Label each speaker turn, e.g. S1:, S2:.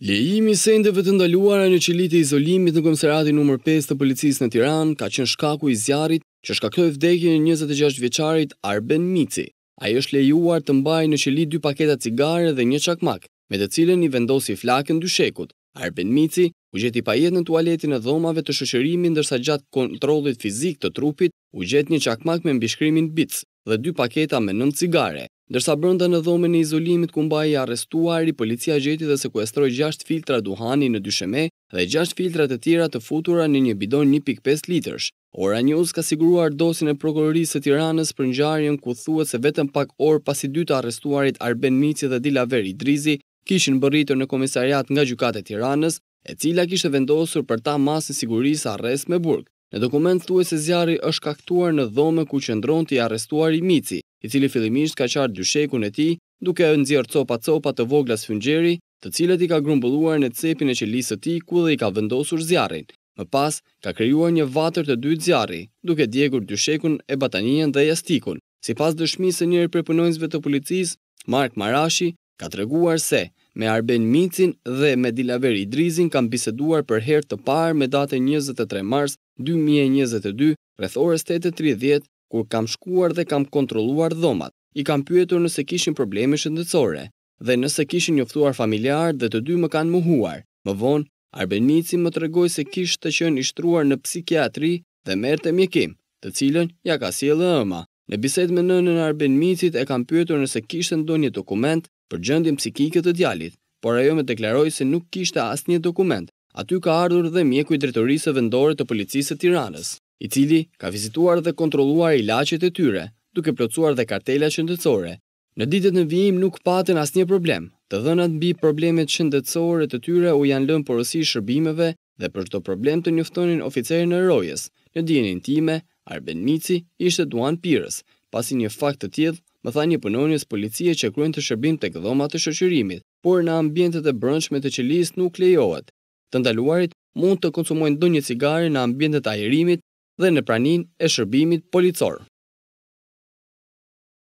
S1: Lejimi sendeve të ndaluara në qilit e izolimit në komiseratin nëmër 5 të policisë në Tiran ka qenë shkaku i zjarit që shkaktoj vdekin e 26 veqarit Arben Mici. Ajo është lejuar të mbaj në qilit 2 paketa cigare dhe një qakmak, me të cilën i vendosi flakën dyshekut. Arben Mici u gjeti pa jetë në tualetin e dhomave të shëshërimin dërsa gjatë kontrolit fizik të trupit u gjeti një qakmak me mbishkrimin bits dhe 2 paketa me nën cigare. Dërsa brënda në dhomën e izolimit ku mbaje arrestuari, policia gjeti dhe sekuestroj 6 filtra duhani në dysheme dhe 6 filtrat e tjera të futura në një bidon 1.5 litrësh. Ora News ka siguruar dosin e prokurorisë të tiranës për njarjen ku thua se vetëm pak orë pasi dyta arrestuarit Arben Mici dhe Dilaver Idrizi Drizi kishin bëritur në komisariat nga gjukate tiranës, e cila kishtë vendosur për ta në sigurisë arrest me burg. Në dokument thua se zjarri është kaktuar në dhome ku qëndron të i arrestuari Mici, i cili fillimisht ka qartë dyshekun e ti, duke e copa-copa të vogla fëngjeri të cilët i ka grumbulluar në cepin e që lisë ti ku dhe i ka vendosur zjarin. Më pas, ka kryuar një vatër të dy zjarri, duke djegur dyshekun e batanien dhe jastikun. Si pas dëshmi se njëri përpënojnësve të policis, Mark Marashi ka të reguar se me Arben Micin dhe me Dilaver Idrizin kam biseduar për her të parë me date 23 mars 2022 rrethore 8.30, kur kam shkuar dhe kam kontroluar dhomat, i kam pyetur nëse kishin probleme shëndetësore dhe nëse kishin njoftuar familjarë dhe të dy më kanë muhuar. Më vonë, Arbenici më tregoi se kishte qenë i shtruar në psikiatri dhe merrte mjekim, të cilën ja ka sjellë ëma. Në bisedë me nënën e Arbenicit e kam pyetur nëse kishte ndonjë dokument për gjendjen psikike të djalit, por ajo më deklaroi se nuk kishte asnjë dokument. Aty ka ardhur dhe mjeku i drejtorisë vendore të policisë të Tiranës i cili ka vizituar dhe kontroluar ilaqet e tyre, duke plocuar dhe kartela shëndetësore. Në ditët në vijim nuk patën asnjë problem. Të dhënat mbi problemet shëndetësore të tyre u janë lënë porosi shërbimeve dhe për çdo problem të njoftonin oficerin e rojes. Në dijenin time, Arben Mici ishte duan Pirës, pasi një fakt të tillë më tha një punonjës policie që kruen të shërbim tek dhoma të shoqërimit, por në ambientet e brendshme të qëllis nuk lejohet. Të ndaluarit mund të konsumojnë ndonjë cigare në ambientet e ajrimit dhe në pranin e shërbimit policor.